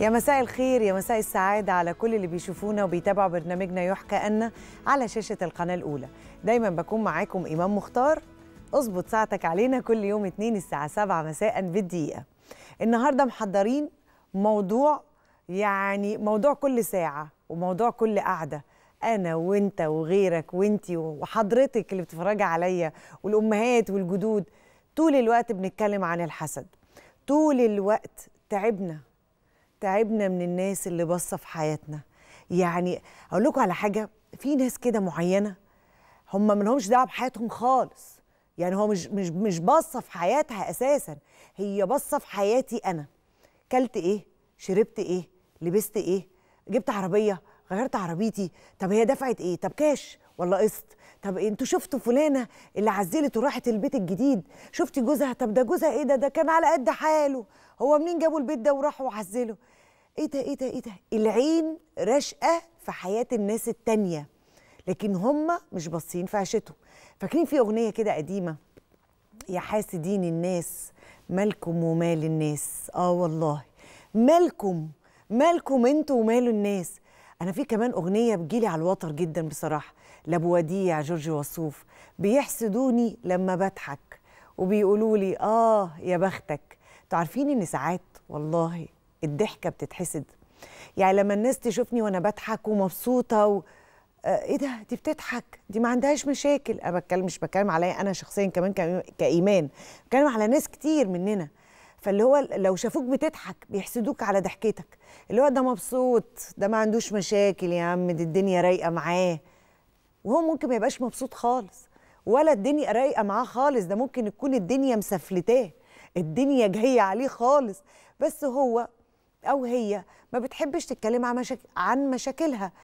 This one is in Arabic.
يا مساء الخير يا مساء السعادة على كل اللي بيشوفونا وبيتابعوا برنامجنا يحكى أن على شاشة القناة الأولى دايما بكون معاكم إمام مختار اظبط ساعتك علينا كل يوم اتنين الساعة 7 مساء بالدقيقة النهاردة محضرين موضوع يعني موضوع كل ساعة وموضوع كل قعدة انا وانت وغيرك وانتي وحضرتك اللي بتتفرجي عليا والامهات والجدود طول الوقت بنتكلم عن الحسد طول الوقت تعبنا تعبنا من الناس اللي باصه في حياتنا يعني اقول لكم على حاجه في ناس كده معينه هم ما لهمش دعوه بحياتهم خالص يعني هو مش مش مش باصه في حياتها اساسا هي باصه في حياتي انا كلت ايه شربت ايه لبست ايه جبت عربيه غيرت عربيتي طب هي دفعت ايه طب كاش ولا قسط طب انتوا شفتوا فلانه اللي عزلت وراحت البيت الجديد شفتي جوزها طب ده جوزها ايه ده ده كان على قد حاله هو منين جابوا البيت ده وراحوا وعزلوا ايه ده ايه ده ايه ده العين راشقه في حياه الناس التانيه لكن هم مش باصين في عشته فاكرين في اغنيه كده قديمه يا حاسدين الناس مالكم ومال الناس اه والله مالكم مالكم انتوا ومال الناس انا في كمان اغنيه بتجيلي على الوتر جدا بصراحه لابو وديع جورج وصوف بيحسدوني لما بضحك وبيقولوا لي اه يا بختك انتوا عارفين ان ساعات والله الضحكه بتتحسد يعني لما الناس تشوفني وانا بضحك ومبسوطه و... آه ايه ده دي بتضحك دي ما عندهاش مشاكل انا بتكلم مش بتكلم عليا انا شخصيا كمان كايمان بتكلم على ناس كتير مننا فاللي هو لو شافوك بتضحك بيحسدوك على ضحكتك اللي هو ده مبسوط ده ما عندوش مشاكل يا عم دي الدنيا رايقه معاه وهو ممكن ما يبقاش مبسوط خالص ولا الدنيا رايقه معاه خالص ده ممكن تكون الدنيا مسفلتاه الدنيا جايه عليه خالص بس هو او هي ما بتحبش تتكلم عن مشاكل عن مشاكلها